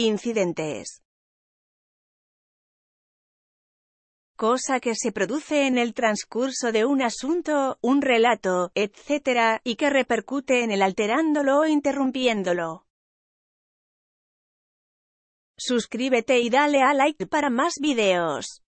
Incidentes. cosa que se produce en el transcurso de un asunto, un relato, etc., y que repercute en el alterándolo o interrumpiéndolo. Suscríbete y dale a like para más videos.